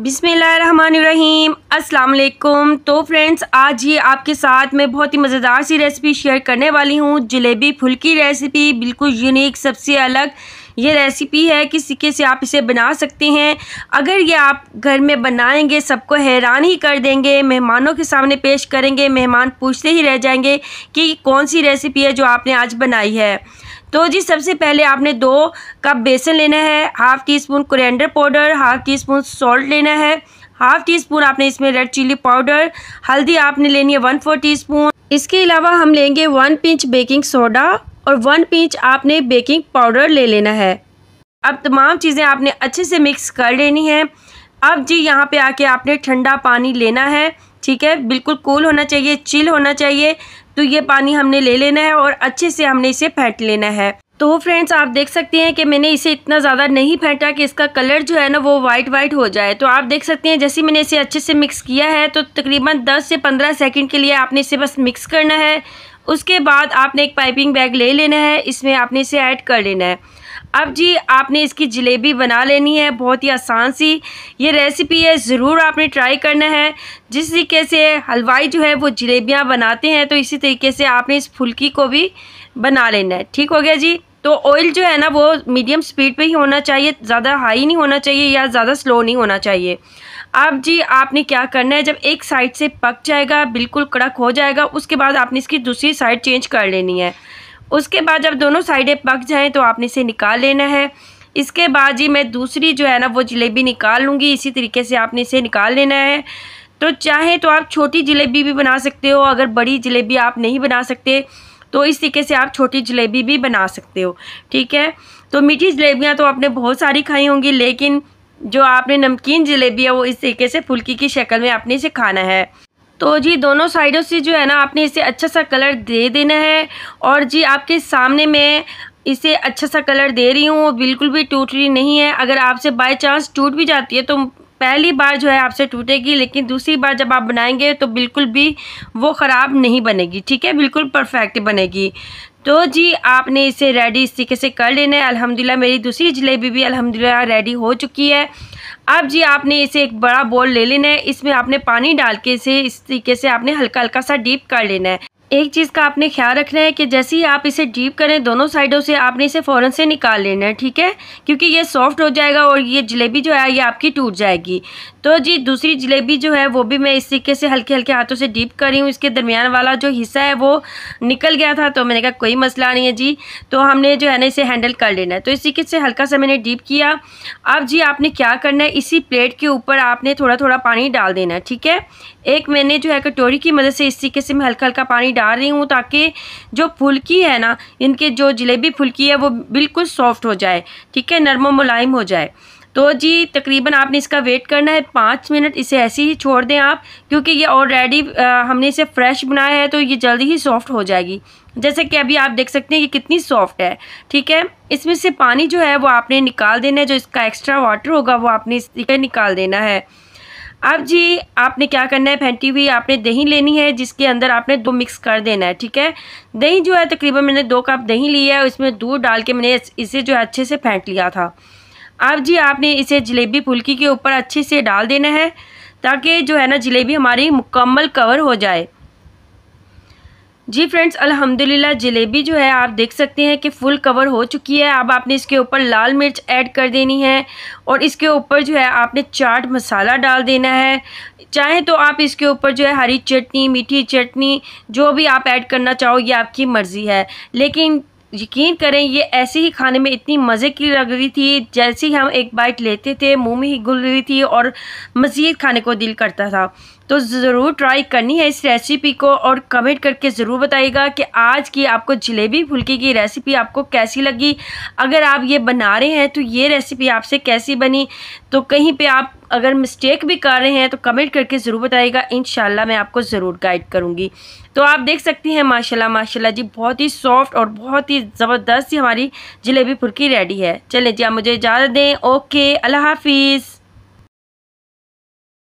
बिसमीम असलकुम तो फ्रेंड्स आज ये आपके साथ मैं बहुत ही मज़ेदार सी रेसिपी शेयर करने वाली हूँ जलेबी फुल्की रेसिपी बिल्कुल यूनिक सबसे अलग ये रेसिपी है किस सिक्के से आप इसे बना सकते हैं अगर ये आप घर में बनाएंगे सबको हैरान ही कर देंगे मेहमानों के सामने पेश करेंगे मेहमान पूछते ही रह जाएंगे कि कौन सी रेसिपी है जो आपने आज बनाई है तो जी सबसे पहले आपने दो कप बेसन लेना है half teaspoon coriander powder half teaspoon salt लेना है हाफ़ टी स्पून आपने इसमें रेड चिली पाउडर हल्दी आपने लेनी है वन फोर टी स्पून इसके अलावा हम लेंगे वन पिंच बेकिंग सोडा और वन पिंच आपने बेकिंग पाउडर ले लेना है अब तमाम चीज़ें आपने अच्छे से मिक्स कर लेनी है अब जी यहाँ पे आके आपने ठंडा पानी लेना है ठीक है बिल्कुल कूल होना चाहिए चिल होना चाहिए तो ये पानी हमने ले लेना है और अच्छे से हमने इसे फेंट लेना है तो फ्रेंड्स आप देख सकते हैं कि मैंने इसे इतना ज़्यादा नहीं फेंटा कि इसका कलर जो है ना वो वाइट वाइट हो जाए तो आप देख सकते हैं जैसे मैंने इसे अच्छे से मिक्स किया है तो तकरीबन 10 से 15 सेकंड के लिए आपने इसे बस मिक्स करना है उसके बाद आपने एक पाइपिंग बैग ले लेना है इसमें आपने इसे ऐड कर लेना है अब जी आपने इसकी जलेबी बना लेनी है बहुत ही आसान सी ये रेसिपी है ज़रूर आपने ट्राई करना है जिस तरीके से हलवाई जो है वो जलेबियाँ बनाते हैं तो इसी तरीके से आपने इस फुल्की को भी बना लेना है ठीक हो गया जी तो ऑयल जो है ना वो मीडियम स्पीड पे ही होना चाहिए ज़्यादा हाई नहीं होना चाहिए या ज़्यादा स्लो नहीं होना चाहिए अब जी आपने क्या करना है जब एक साइड से पक जाएगा बिल्कुल कड़क हो जाएगा उसके बाद आपने इसकी दूसरी साइड चेंज कर लेनी है उसके बाद जब दोनों साइडें पक जाएँ तो आपने इसे निकाल लेना है इसके बाद जी मैं दूसरी जो है ना वो जलेबी निकाल लूँगी इसी तरीके से आपने इसे निकाल लेना है तो चाहे तो आप छोटी जलेबी भी बना सकते हो अगर बड़ी जलेबी आप नहीं बना सकते तो इस तरीके से आप छोटी जलेबी भी बना सकते हो ठीक है तो मीठी जलेबियाँ तो आपने बहुत सारी खाई होंगी लेकिन जो आपने नमकीन जलेबी है वो इस तरीके से फुल्की की शक्ल में आपने इसे खाना है तो जी दोनों साइडों से जो है ना आपने इसे अच्छा सा कलर दे देना है और जी आपके सामने में इसे अच्छा सा कलर दे रही हूँ वो बिल्कुल भी टूट रही नहीं है अगर आपसे बाई चांस टूट भी जाती है तो पहली बार जो है आपसे टूटेगी लेकिन दूसरी बार जब आप बनाएंगे तो बिल्कुल भी वो ख़राब नहीं बनेगी ठीक है बिल्कुल परफेक्ट बनेगी तो जी आपने इसे रेडी इस तरीके से कर लेना है अलहमदिल्ला मेरी दूसरी जलेबी भी अलहमदिल्ला रेडी हो चुकी है अब जी आपने इसे एक बड़ा बोल ले लेना है इसमें आपने पानी डाल के इसे इस तरीके से आपने हल्का हल्का सा डीप कर लेना है एक चीज़ का आपने ख्याल रखना है कि जैसे ही आप इसे डीप करें दोनों साइडों से आपने इसे फ़ौरन से निकाल लेना है ठीक है क्योंकि ये सॉफ्ट हो जाएगा और ये जलेबी जो है ये आपकी टूट जाएगी तो जी दूसरी जलेबी जो है वो भी मैं इस तरीके से हल्के हल्के हाथों से डीप कर रही हूँ इसके दरमियान वाला जो हिस्सा है वो निकल गया था तो मैंने कहा कोई मसला नहीं है जी तो हमने जो है ना इसे हैंडल कर लेना है तो इस तरीके से हल्का सा मैंने डीप किया अब जी आपने क्या करना है इसी प्लेट के ऊपर आपने थोड़ा थोड़ा पानी डाल देना है ठीक है एक मैंने जो है कटोरी की मदद से इस तरीके से मैं हल्का हल्का पानी डाल रही हूँ ताकि जो फुल्की है ना इनके जो जलेबी फुल्की है वो बिल्कुल सॉफ्ट हो जाए ठीक है नरम मुलायम हो जाए तो जी तकरीबन आपने इसका वेट करना है पाँच मिनट इसे ऐसे ही छोड़ दें आप क्योंकि ये ऑलरेडी हमने इसे फ्रेश बनाया है तो ये जल्दी ही सॉफ्ट हो जाएगी जैसे कि अभी आप देख सकते हैं कि कितनी सॉफ्ट है ठीक है इसमें से पानी जो है वो आपने निकाल देना है जो इसका एक्स्ट्रा वाटर होगा वो आपने निकाल देना है अब जी आपने क्या करना है फेंटी हुई आपने दही लेनी है जिसके अंदर आपने दो मिक्स कर देना है ठीक है दही जो है तकरीबन मैंने दो कप दही लिया है उसमें दूध डाल के मैंने इसे जो है अच्छे से फेंट लिया था अब जी आपने इसे जलेबी फुल्की के ऊपर अच्छे से डाल देना है ताकि जो है ना जलेबी हमारी मुकम्मल कवर हो जाए जी फ्रेंड्स अल्हम्दुलिल्लाह जलेबी जो है आप देख सकते हैं कि फुल कवर हो चुकी है अब आपने इसके ऊपर लाल मिर्च ऐड कर देनी है और इसके ऊपर जो है आपने चाट मसाला डाल देना है चाहे तो आप इसके ऊपर जो है हरी चटनी मीठी चटनी जो भी आप ऐड करना चाहो ये आपकी मर्ज़ी है लेकिन यकीन करें ये ऐसे ही खाने में इतनी मज़े की लग रही थी जैसे ही हम एक बाइट लेते थे मुंह में ही घुल रही थी और मज़ीद खाने को दिल करता था तो ज़रूर ट्राई करनी है इस रेसिपी को और कमेंट करके ज़रूर बताइएगा कि आज की आपको जलेबी फुल्की की रेसिपी आपको कैसी लगी अगर आप ये बना रहे हैं तो ये रेसिपी आपसे कैसी बनी तो कहीं पे आप अगर मिस्टेक भी कर रहे हैं तो कमेंट करके ज़रूर बताइएगा इन मैं आपको ज़रूर गाइड करूँगी तो आप देख सकती हैं माशाल्लाह माशाल्लाह जी बहुत ही सॉफ्ट और बहुत ही ज़बरदस्त ही हमारी जलेबी फुरकी रेडी है चले जी आप मुझे इजाज़त दें ओके अल्लाह हाफिज़